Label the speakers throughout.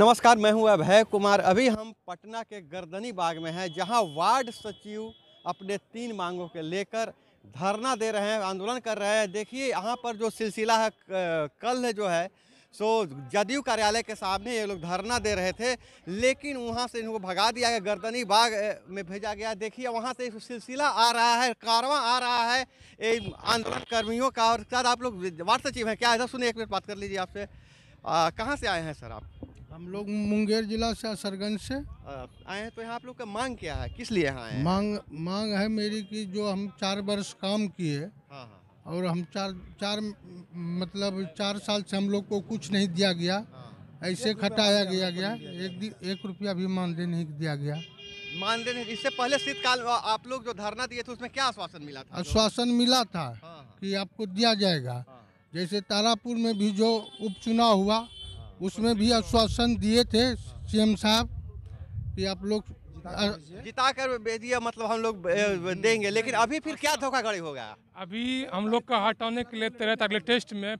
Speaker 1: नमस्कार मैं हूं अभय कुमार अभी हम पटना के गर्दनी बाग में हैं जहां वार्ड सचिव अपने तीन मांगों के लेकर धरना दे रहे हैं आंदोलन कर रहे हैं देखिए यहाँ पर जो सिलसिला है कल जो है सो जदयू कार्यालय के सामने ये लोग धरना दे रहे थे लेकिन वहाँ से इनको भगा दिया गया गर्दनी बाग में भेजा गया देखिए वहाँ से सिलसिला आ रहा है कारवा आ रहा है आंदोलन कर्मियों का और शायद आप लोग वार्ड सचिव हैं क्या है सुनिए एक मिनट बात कर लीजिए आपसे कहाँ से आए हैं सर आप हम लोग मुंगेर जिला से असरगंज से आए हैं तो यहाँ आप लोग का मांग क्या है किस लिए यहाँ मांग मांग है मेरी कि जो हम चार वर्ष काम किए हाँ हाँ, हाँ। और हम चार चार मतलब चार साल से हम लोग को कुछ नहीं दिया गया हाँ। ऐसे खटाया गया गया एक एक रुपया भी मानदेय नहीं दिया गया मानदेय नहीं इससे पहले शीतकाल आप लोग जो धरना दिए थे उसमें क्या आश्वासन मिला था आश्वासन मिला था हाँ, कि आपको दिया जाएगा जैसे तारापुर में भी जो उपचुनाव हुआ उसमें भी आश्वासन दिए थे सीएम साहब कि आप लोग जिता कर दिया मतलब हम लोग देंगे लेकिन अभी फिर क्या धोखाधड़ी होगा अभी हम लोग का हटाने के लिए तरह अगले टेस्ट में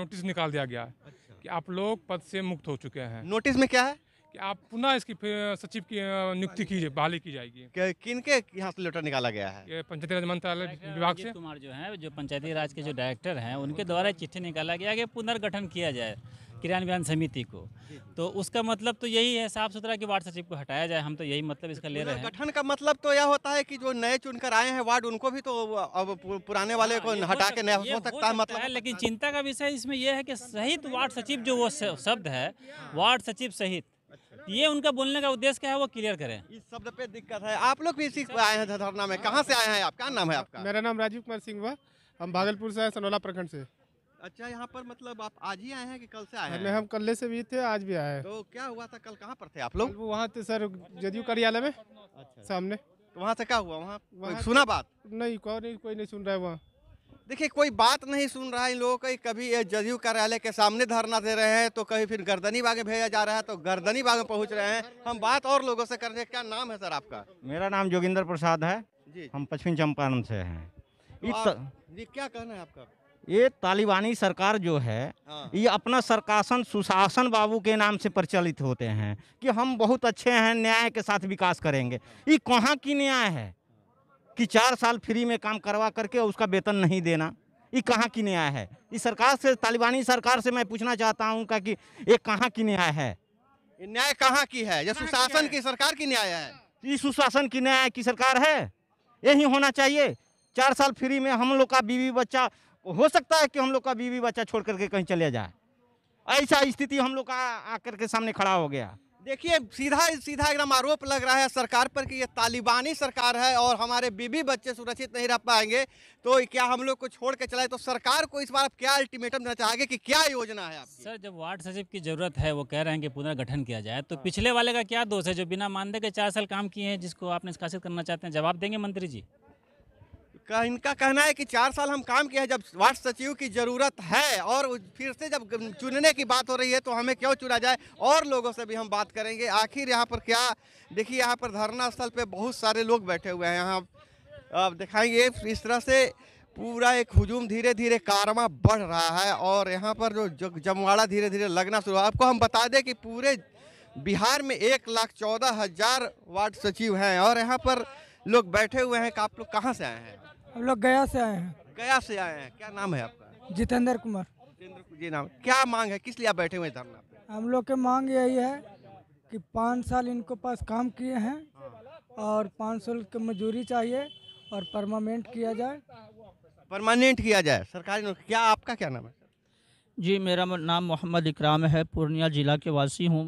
Speaker 1: नोटिस निकाल दिया गया है अच्छा। कि आप लोग पद से मुक्त हो चुके हैं नोटिस में क्या है कि आप पुनः इसकी सचिव की नियुक्ति की बहाली की जाएगी किन के यहाँ से लेटर निकाला गया
Speaker 2: है पंचायती राज मंत्रालय विभाग से कुमार जो है जो पंचायती राज के जो डायरेक्टर हैं उनके द्वारा चिट्ठी निकाला गया कि पुनर्गठन किया जाए क्रियान्वयन समिति को तो उसका मतलब तो यही है साफ सुथरा कि वार्ड सचिव को हटाया जाए हम तो यही मतलब इसका ले रहे हैं गठन
Speaker 1: का मतलब तो यह होता है कि जो नए चुनकर आए हैं वार्ड उनको भी तो अब पुराने वाले हाँ, को हटा के नया हो सकता है मतलब
Speaker 2: लेकिन हाँ। चिंता का विषय इसमें यह है कि सहित वार्ड सचिव जो वो शब्द है वार्ड सचिव सहित अच्छा। ये उनका बोलने का उद्देश्य क्या है वो क्लियर करें इस शब्द
Speaker 1: पे दिक्कत है आप लोग भी इसी आए हैं धरना में कहाँ से आए हैं आप क्या नाम है आपका मेरा नाम राजीव कुमार सिंह हुआ हम भागलपुर से आए सनोला प्रखंड से अच्छा यहाँ पर मतलब आप आज ही आए हैं कि कल से आए हाँ, हैं हम कल से भी थे आज भी आए तो क्या हुआ था कल कहाँ पर थे आप लोग वहाँ थे सर जदयू कार्यालय में अच्छा सामने तो वहाँ से क्या हुआ वहाँ सुना बात नहीं कोई नहीं कोई नहीं सुन रहा है वहाँ देखिए कोई बात नहीं सुन रहा है इन लोगों का कभी जदयू कार्यालय के सामने धरना दे रहे हैं तो कभी फिर गर्दनी बागे भेजा जा रहा है तो गर्दनी बागे पहुँच रहे हैं हम बात और लोगों से कर रहे हैं क्या नाम है सर आपका मेरा नाम जोगिंदर प्रसाद है जी हम पश्चिम चंपारण से हैं तो आप, क्या कहना है आपका ये तालिबानी सरकार जो है हाँ। ये अपना सरकासन सुशासन बाबू के नाम से प्रचलित होते हैं कि हम बहुत अच्छे हैं न्याय के साथ विकास करेंगे ये कहाँ की न्याय है कि चार साल फ्री में काम करवा करके उसका वेतन नहीं देना ये कहाँ की न्याय है इस सरकार से तालिबानी सरकार से मैं पूछना चाहता हूँ का कि ये कहाँ की न्याय है न्याय कहाँ की है यह सुशासन की सरकार की न्याय है ये सुशासन की न्याय की सरकार है यही होना चाहिए चार साल फ्री में हम लोग का बीवी बच्चा हो सकता है कि हम लोग का बीवी बच्चा छोड़ करके कहीं चले जाए ऐसा स्थिति हम लोग का आकर के सामने खड़ा हो गया देखिए सीधा सीधा एकदम आरोप लग रहा है सरकार पर कि ये तालिबानी सरकार है और हमारे बीबी बच्चे सुरक्षित नहीं रह पाएंगे तो क्या हम लोग को छोड़ के चलाए तो सरकार को इस बार आप क्या अल्टीमेटम देना चाहेंगे कि क्या योजना है
Speaker 2: आपकी? सर जब वार्ड सचिव की जरूरत है वो कह रहे हैं कि पुनर्गठन किया जाए तो हाँ। पिछले वाले का क्या दोष है जो बिना मानदे के चार साल काम किए हैं जिसको आप निष्कासित करना चाहते हैं जवाब देंगे मंत्री जी का इनका कहना है कि
Speaker 1: चार साल हम काम किया जब वार्ड सचिव की ज़रूरत है और फिर से जब चुनने की बात हो रही है तो हमें क्यों चुना जाए और लोगों से भी हम बात करेंगे आखिर यहाँ पर क्या देखिए यहाँ पर धरना स्थल पर बहुत सारे लोग बैठे हुए हैं यहाँ अब दिखाएंगे इस तरह से पूरा एक हजूम धीरे धीरे कारवा बढ़ रहा है और यहाँ पर जो जमवाड़ा धीरे धीरे लगना शुरू आपको हम बता दें कि पूरे बिहार में एक लाख चौदह हज़ार वार्ड सचिव हैं और यहाँ पर लोग बैठे हुए हैं कि आप लोग कहाँ से आए हैं
Speaker 2: हम लोग गया से आए हैं
Speaker 1: गया से आए हैं क्या नाम है आपका
Speaker 2: जितेंद्र कुमार
Speaker 1: जितेंद्र जी नाम क्या मांग है किस लिए आप बैठे हुए धरना
Speaker 2: हम लोग के मांग यही है कि पाँच साल इनको पास काम किए हैं और पाँच सौ की मजदूरी चाहिए और परमानेंट किया जाए परमानेंट किया जाए सरकारी नौकरी क्या आपका क्या नाम है जी मेरा नाम मोहम्मद इकराम है पूर्णिया ज़िला के वासी हूँ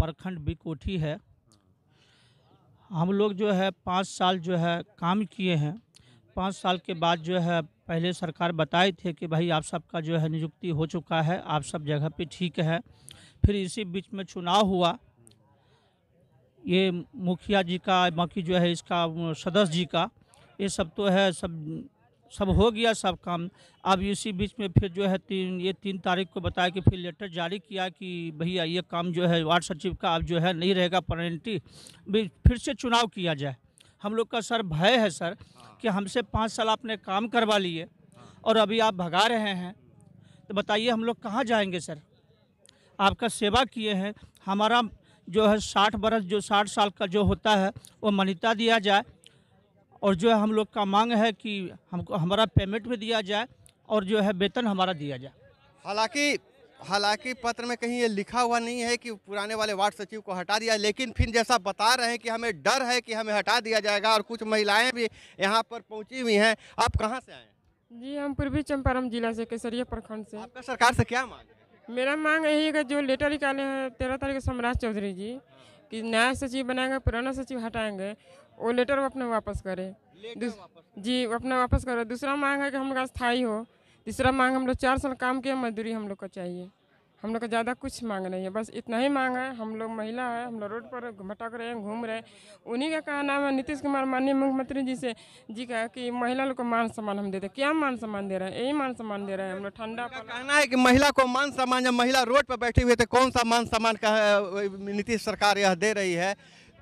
Speaker 2: प्रखंड बिकोठी है हम लोग जो है पाँच साल जो है काम किए हैं पाँच साल के बाद जो है पहले सरकार बताए थे कि भाई आप सबका जो है नियुक्ति हो चुका है आप सब जगह पे ठीक है फिर इसी बीच में चुनाव हुआ ये मुखिया जी का बाकी जो है इसका सदस्य जी का ये सब तो है सब सब हो गया सब काम अब इसी बीच में फिर जो है तीन ये तीन तारीख को बताया कि फिर लेटर जारी किया कि भैया ये काम जो है वार्ड सचिव का अब जो है नहीं रहेगा पेनल्टी फिर से चुनाव किया जाए हम लोग का सर भय है सर हाँ। कि हमसे पाँच साल आपने काम करवा लिए हाँ। और अभी आप भगा रहे हैं तो बताइए हम लोग कहाँ जाएंगे सर आपका सेवा किए हैं हमारा जो है साठ बरस जो साठ साल का जो होता है वो मान्यता दिया जाए और जो है हम लोग का मांग है कि हमको हमारा पेमेंट भी दिया जाए और जो है वेतन हमारा दिया जाए हालांकि हालांकि
Speaker 1: पत्र में कहीं ये लिखा हुआ नहीं है कि पुराने वाले वार्ड सचिव को हटा दिया लेकिन फिर जैसा बता रहे हैं कि हमें डर है कि हमें हटा दिया जाएगा और कुछ महिलाएं भी यहाँ पर पहुँची हुई हैं आप कहाँ से आए जी हम पूर्वी चंपारण जिला से केसरिया प्रखंड से आपका सरकार से क्या मांग है मेरा मांग यही है कि जो लेटर निकाले हैं तेरह तारीख सम्राट चौधरी जी कि नया सचिव बनाएंगे पुराना सचिव हटाएंगे वो लेटर वो अपने वापस करें जी वो अपना वापस करो दूसरा मांग है कि हमारा स्थाई स्थायी हो तीसरा मांग हम लोग चार साल काम किया मजदूरी हम लोग को चाहिए हम लोग का ज़्यादा कुछ मांग नहीं है बस इतना ही मांग है हम लोग महिला है हम लोग रोड पर भटक रहे हैं घूम रहे हैं उन्हीं का कहना है नीतीश कुमार माननीय मुख्यमंत्री जी से जी का कि महिला लोग को मान सम्मान हम देते
Speaker 2: क्या मान सम्मान दे रहे हैं यही मान सम्मान दे रहे हैं हम लोग ठंडा कहना
Speaker 1: है कि महिला को मान सम्मान जब महिला रोड पर बैठी हुई है तो कौन सा मान सम्मान का नीतीश सरकार यह दे रही है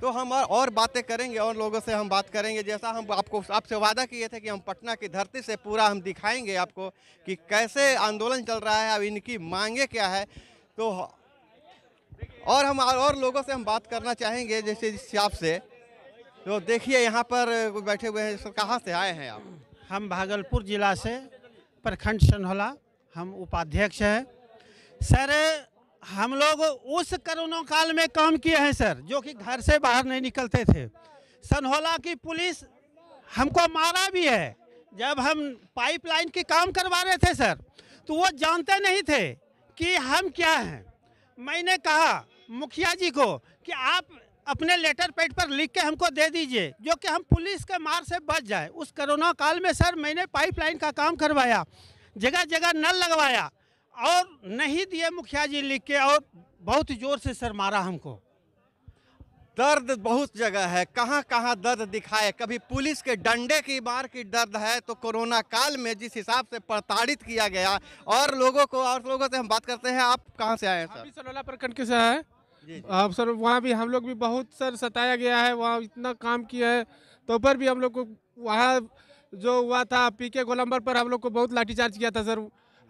Speaker 1: तो हम और बातें करेंगे और लोगों से हम बात करेंगे जैसा हम आपको आपसे वादा किए थे कि हम पटना की धरती से पूरा हम दिखाएंगे आपको कि कैसे आंदोलन चल रहा है अब इनकी मांगे क्या है तो और हम और लोगों से हम बात करना चाहेंगे जैसे जिस से तो देखिए यहाँ पर बैठे हुए हैं कहाँ से आए हैं आप हम भागलपुर जिला से प्रखंड सनहला हम उपाध्यक्ष हैं सर हम लोग उस करोना काल में काम किए हैं सर जो कि घर से बाहर नहीं निकलते थे सनहोला की पुलिस हमको मारा भी है जब हम पाइपलाइन के काम करवा रहे थे सर तो वो जानते नहीं थे कि हम क्या हैं मैंने कहा मुखिया जी को कि आप अपने लेटर पेड पर लिख के हमको दे दीजिए जो कि हम पुलिस के मार से बच जाए उस करोना काल में सर मैंने पाइपलाइन का काम करवाया जगह जगह नल लगवाया और नहीं दिए मुखिया जी लिख के और बहुत जोर से सर मारा हमको दर्द बहुत जगह है कहाँ कहाँ दर्द दिखाए कभी पुलिस के डंडे की मार की दर्द है तो कोरोना काल में जिस हिसाब से प्रताड़ित किया गया और लोगों को और लोगों से हम बात करते हैं आप कहाँ से आए
Speaker 2: हैं सर सलोला प्रखंड के से आए अब सर वहाँ भी हम लोग भी बहुत सर सताया गया है वहाँ इतना काम किया है तो पर भी हम लोग को वहाँ जो हुआ था पी के गोलम्बर पर हम लोग को बहुत लाठीचार्ज किया था सर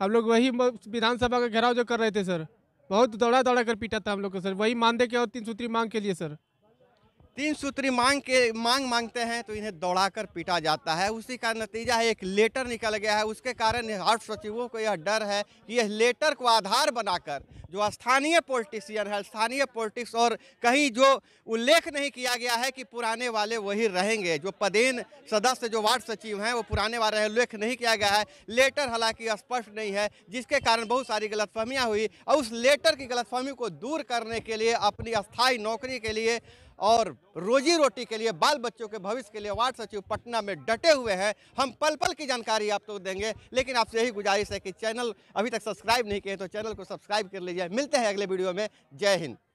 Speaker 2: हम लोग वही विधानसभा का घेराव जो कर रहे थे सर बहुत दौड़ा दौड़ा कर पीटा था हम लोग को सर वही मानदेय के और तीन सूत्री मांग के लिए सर तीन सूत्री
Speaker 1: मांग के मांग मांगते हैं तो इन्हें दौड़ाकर पीटा जाता है उसी का नतीजा है एक लेटर निकल गया है उसके कारण हार्ट सचिवों को यह डर है कि यह लेटर को आधार बनाकर जो स्थानीय पॉलिटिशियन है स्थानीय पॉलिटिक्स और कहीं जो उल्लेख नहीं किया गया है कि पुराने वाले वही रहेंगे जो पदेन सदस्य जो वार्ड सचिव हैं वो पुराने वाले उल्लेख नहीं किया गया है लेटर हालांकि स्पष्ट नहीं है जिसके कारण बहुत सारी गलतफहमियाँ हुई और उस लेटर की गलतफहमी को दूर करने के लिए अपनी अस्थायी नौकरी के लिए और रोजी रोटी के लिए बाल बच्चों के भविष्य के लिए वार्ड सचिव पटना में डटे हुए हैं हम पल पल की जानकारी आप तो देंगे लेकिन आपसे यही गुजारिश है कि चैनल अभी तक सब्सक्राइब नहीं किए तो चैनल को सब्सक्राइब कर लीजिए मिलते हैं अगले वीडियो में जय हिंद